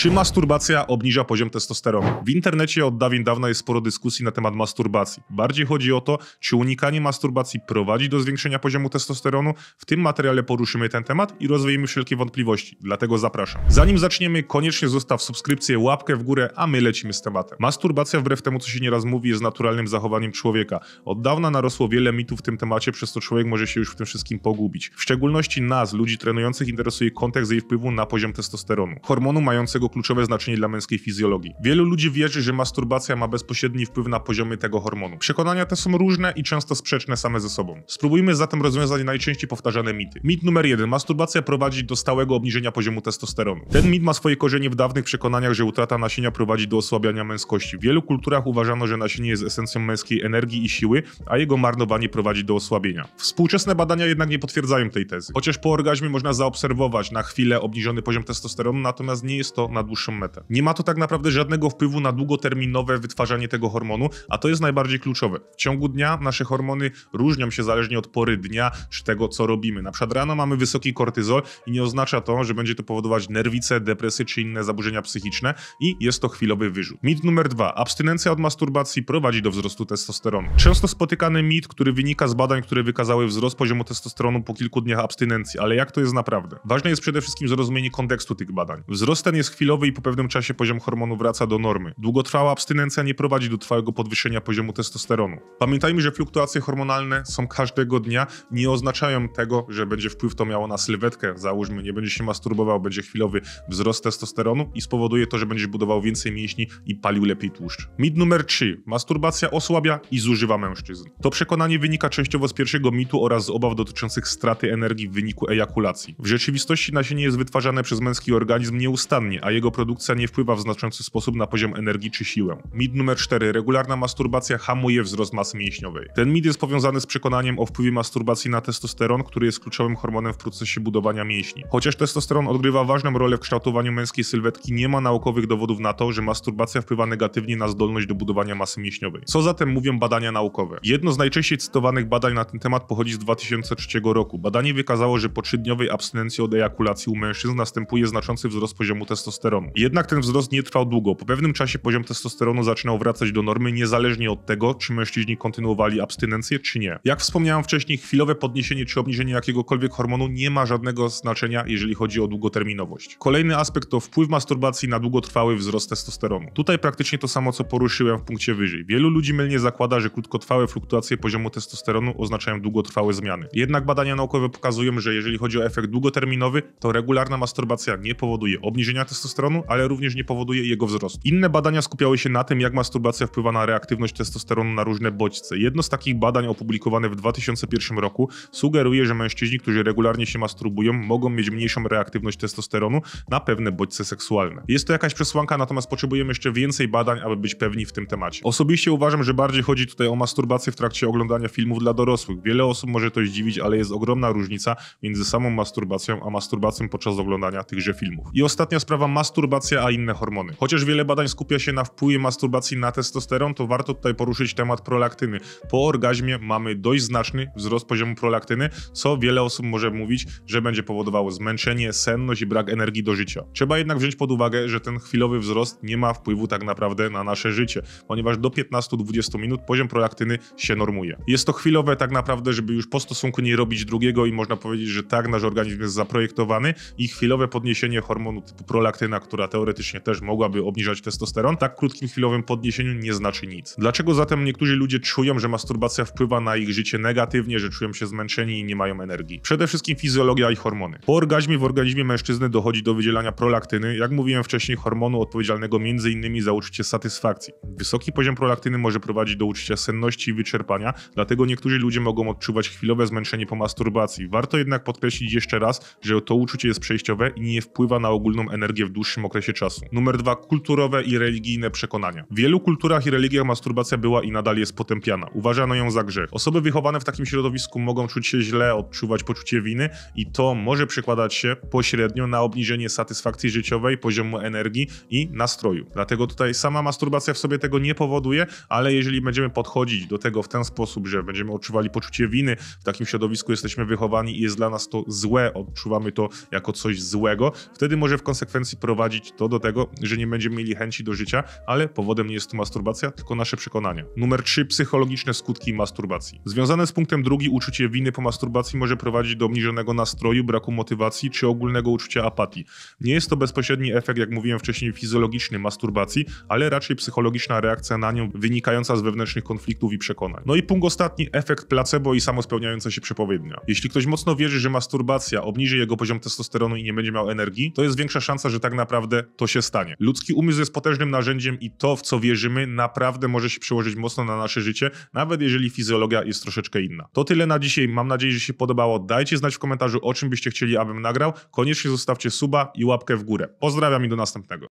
Czy masturbacja obniża poziom testosteronu? W internecie od dawien dawna jest sporo dyskusji na temat masturbacji. Bardziej chodzi o to, czy unikanie masturbacji prowadzi do zwiększenia poziomu testosteronu. W tym materiale poruszymy ten temat i rozwiejemy wszelkie wątpliwości, dlatego zapraszam. Zanim zaczniemy, koniecznie zostaw subskrypcję, łapkę w górę, a my lecimy z tematem. Masturbacja wbrew temu, co się nieraz mówi, jest naturalnym zachowaniem człowieka. Od dawna narosło wiele mitów w tym temacie, przez co człowiek może się już w tym wszystkim pogubić. W szczególności nas, ludzi trenujących, interesuje kontekst jej wpływu na poziom testosteronu. Hormonu mającego kluczowe znaczenie dla męskiej fizjologii. Wielu ludzi wierzy, że masturbacja ma bezpośredni wpływ na poziomy tego hormonu. Przekonania te są różne i często sprzeczne same ze sobą. Spróbujmy zatem rozwiązać najczęściej powtarzane mity. Mit numer jeden. Masturbacja prowadzi do stałego obniżenia poziomu testosteronu. Ten mit ma swoje korzenie w dawnych przekonaniach, że utrata nasienia prowadzi do osłabiania męskości. W wielu kulturach uważano, że nasienie jest esencją męskiej energii i siły, a jego marnowanie prowadzi do osłabienia. Współczesne badania jednak nie potwierdzają tej tezy. Chociaż po orgazmie można zaobserwować na chwilę obniżony poziom testosteronu, natomiast nie jest to na na dłuższą metę. Nie ma to tak naprawdę żadnego wpływu na długoterminowe wytwarzanie tego hormonu, a to jest najbardziej kluczowe. W ciągu dnia nasze hormony różnią się zależnie od pory dnia czy tego, co robimy. Na przykład rano mamy wysoki kortyzol i nie oznacza to, że będzie to powodować nerwice, depresję czy inne zaburzenia psychiczne i jest to chwilowy wyrzut. Mit numer dwa. Abstynencja od masturbacji prowadzi do wzrostu testosteronu. Często spotykany mit, który wynika z badań, które wykazały wzrost poziomu testosteronu po kilku dniach abstynencji, ale jak to jest naprawdę? Ważne jest przede wszystkim zrozumienie kontekstu tych badań. Wzrost ten jest chwilowy chwilowy i po pewnym czasie poziom hormonu wraca do normy. Długotrwała abstynencja nie prowadzi do trwałego podwyższenia poziomu testosteronu. Pamiętajmy, że fluktuacje hormonalne są każdego dnia, nie oznaczają tego, że będzie wpływ to miało na sylwetkę. Załóżmy, nie będzie się masturbował, będzie chwilowy wzrost testosteronu i spowoduje to, że będziesz budował więcej mięśni i palił lepiej tłuszcz. Mit numer 3. Masturbacja osłabia i zużywa mężczyzn. To przekonanie wynika częściowo z pierwszego mitu oraz z obaw dotyczących straty energii w wyniku ejakulacji. W rzeczywistości nasienie jest wytwarzane przez męski organizm nieustannie, a jego jego produkcja nie wpływa w znaczący sposób na poziom energii czy siłę. Mit numer 4. Regularna masturbacja hamuje wzrost masy mięśniowej. Ten mit jest powiązany z przekonaniem o wpływie masturbacji na testosteron, który jest kluczowym hormonem w procesie budowania mięśni. Chociaż testosteron odgrywa ważną rolę w kształtowaniu męskiej sylwetki, nie ma naukowych dowodów na to, że masturbacja wpływa negatywnie na zdolność do budowania masy mięśniowej. Co zatem mówią badania naukowe? Jedno z najczęściej cytowanych badań na ten temat pochodzi z 2003 roku. Badanie wykazało, że po trzydniowej abstynencji od ejakulacji u mężczyzn następuje znaczący wzrost poziomu testosteronu testosteronu. Jednak ten wzrost nie trwał długo. Po pewnym czasie poziom testosteronu zaczynał wracać do normy, niezależnie od tego, czy mężczyźni kontynuowali abstynencję, czy nie. Jak wspomniałem wcześniej, chwilowe podniesienie czy obniżenie jakiegokolwiek hormonu nie ma żadnego znaczenia, jeżeli chodzi o długoterminowość. Kolejny aspekt to wpływ masturbacji na długotrwały wzrost testosteronu. Tutaj praktycznie to samo, co poruszyłem w punkcie wyżej. Wielu ludzi mylnie zakłada, że krótkotrwałe fluktuacje poziomu testosteronu oznaczają długotrwałe zmiany. Jednak badania naukowe pokazują, że jeżeli chodzi o efekt długoterminowy, to regularna masturbacja nie powoduje obniżenia testosteronu, testosteronu, ale również nie powoduje jego wzrostu. Inne badania skupiały się na tym, jak masturbacja wpływa na reaktywność testosteronu na różne bodźce. Jedno z takich badań opublikowane w 2001 roku sugeruje, że mężczyźni, którzy regularnie się masturbują, mogą mieć mniejszą reaktywność testosteronu na pewne bodźce seksualne. Jest to jakaś przesłanka, natomiast potrzebujemy jeszcze więcej badań, aby być pewni w tym temacie. Osobiście uważam, że bardziej chodzi tutaj o masturbację w trakcie oglądania filmów dla dorosłych. Wiele osób może to zdziwić, ale jest ogromna różnica między samą masturbacją a masturbacją podczas oglądania tychże filmów. I ostatnia sprawa masturbacja a inne hormony. Chociaż wiele badań skupia się na wpływie masturbacji na testosteron, to warto tutaj poruszyć temat prolaktyny. Po orgazmie mamy dość znaczny wzrost poziomu prolaktyny, co wiele osób może mówić, że będzie powodowało zmęczenie, senność i brak energii do życia. Trzeba jednak wziąć pod uwagę, że ten chwilowy wzrost nie ma wpływu tak naprawdę na nasze życie, ponieważ do 15-20 minut poziom prolaktyny się normuje. Jest to chwilowe tak naprawdę, żeby już po stosunku nie robić drugiego i można powiedzieć, że tak nasz organizm jest zaprojektowany i chwilowe podniesienie hormonu typu prolaktyny adrenalyna, która teoretycznie też mogłaby obniżać testosteron, tak krótkim chwilowym podniesieniu nie znaczy nic. Dlaczego zatem niektórzy ludzie czują, że masturbacja wpływa na ich życie negatywnie, że czują się zmęczeni i nie mają energii? Przede wszystkim fizjologia i hormony. Po orgazmie w organizmie mężczyzny dochodzi do wydzielania prolaktyny, jak mówiłem wcześniej, hormonu odpowiedzialnego m.in. za uczucie satysfakcji. Wysoki poziom prolaktyny może prowadzić do uczucia senności i wyczerpania, dlatego niektórzy ludzie mogą odczuwać chwilowe zmęczenie po masturbacji. Warto jednak podkreślić jeszcze raz, że to uczucie jest przejściowe i nie wpływa na ogólną energię w dłuższym dłuższym okresie czasu. Numer dwa, kulturowe i religijne przekonania. W wielu kulturach i religiach masturbacja była i nadal jest potępiana. Uważano ją za grzech. Osoby wychowane w takim środowisku mogą czuć się źle, odczuwać poczucie winy i to może przekładać się pośrednio na obniżenie satysfakcji życiowej, poziomu energii i nastroju. Dlatego tutaj sama masturbacja w sobie tego nie powoduje, ale jeżeli będziemy podchodzić do tego w ten sposób, że będziemy odczuwali poczucie winy, w takim środowisku jesteśmy wychowani i jest dla nas to złe, odczuwamy to jako coś złego, wtedy może w konsekwencji doprowadzić to do tego, że nie będziemy mieli chęci do życia, ale powodem nie jest masturbacja, tylko nasze przekonania. Numer 3. Psychologiczne skutki masturbacji. Związane z punktem drugi uczucie winy po masturbacji może prowadzić do obniżonego nastroju, braku motywacji czy ogólnego uczucia apatii. Nie jest to bezpośredni efekt, jak mówiłem wcześniej, fizjologiczny masturbacji, ale raczej psychologiczna reakcja na nią wynikająca z wewnętrznych konfliktów i przekonań. No i punkt ostatni, efekt placebo i samospełniająca się przepowiednia. Jeśli ktoś mocno wierzy, że masturbacja obniży jego poziom testosteronu i nie będzie miał energii, to jest większa szansa, że tak naprawdę to się stanie. Ludzki umysł jest potężnym narzędziem i to, w co wierzymy, naprawdę może się przełożyć mocno na nasze życie, nawet jeżeli fizjologia jest troszeczkę inna. To tyle na dzisiaj. Mam nadzieję, że się podobało. Dajcie znać w komentarzu, o czym byście chcieli, abym nagrał. Koniecznie zostawcie suba i łapkę w górę. Pozdrawiam i do następnego.